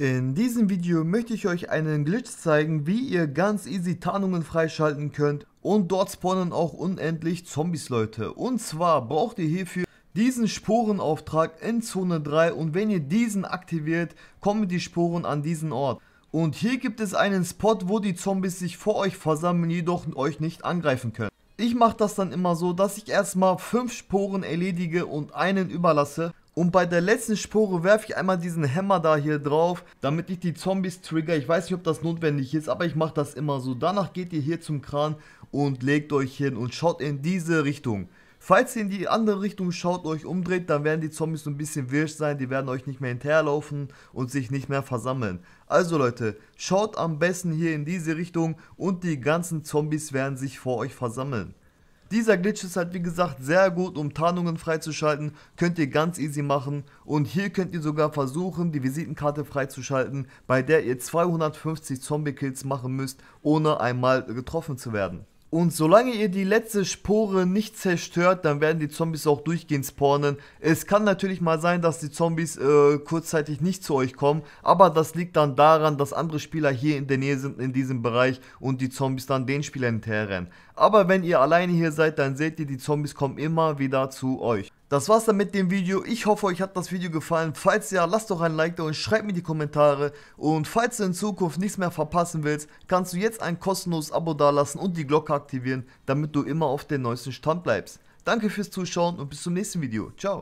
In diesem Video möchte ich euch einen Glitch zeigen, wie ihr ganz easy Tarnungen freischalten könnt und dort spawnen auch unendlich Zombies Leute. Und zwar braucht ihr hierfür diesen Sporenauftrag in Zone 3 und wenn ihr diesen aktiviert, kommen die Sporen an diesen Ort. Und hier gibt es einen Spot, wo die Zombies sich vor euch versammeln, jedoch euch nicht angreifen können. Ich mache das dann immer so, dass ich erstmal 5 Sporen erledige und einen überlasse und bei der letzten Spore werfe ich einmal diesen Hammer da hier drauf, damit ich die Zombies trigger. Ich weiß nicht, ob das notwendig ist, aber ich mache das immer so. Danach geht ihr hier zum Kran und legt euch hin und schaut in diese Richtung. Falls ihr in die andere Richtung schaut, euch umdreht, dann werden die Zombies so ein bisschen wirsch sein. Die werden euch nicht mehr hinterherlaufen und sich nicht mehr versammeln. Also Leute, schaut am besten hier in diese Richtung und die ganzen Zombies werden sich vor euch versammeln. Dieser Glitch ist halt wie gesagt sehr gut, um Tarnungen freizuschalten, könnt ihr ganz easy machen und hier könnt ihr sogar versuchen, die Visitenkarte freizuschalten, bei der ihr 250 Zombie-Kills machen müsst, ohne einmal getroffen zu werden. Und solange ihr die letzte Spore nicht zerstört, dann werden die Zombies auch durchgehend spawnen. Es kann natürlich mal sein, dass die Zombies äh, kurzzeitig nicht zu euch kommen, aber das liegt dann daran, dass andere Spieler hier in der Nähe sind in diesem Bereich und die Zombies dann den Spielern hinterherrennen. Aber wenn ihr alleine hier seid, dann seht ihr, die Zombies kommen immer wieder zu euch. Das war's dann mit dem Video. Ich hoffe, euch hat das Video gefallen. Falls ja, lasst doch ein Like da und schreibt mir die Kommentare. Und falls du in Zukunft nichts mehr verpassen willst, kannst du jetzt ein kostenloses Abo dalassen und die Glocke aktivieren, damit du immer auf dem neuesten Stand bleibst. Danke fürs Zuschauen und bis zum nächsten Video. Ciao.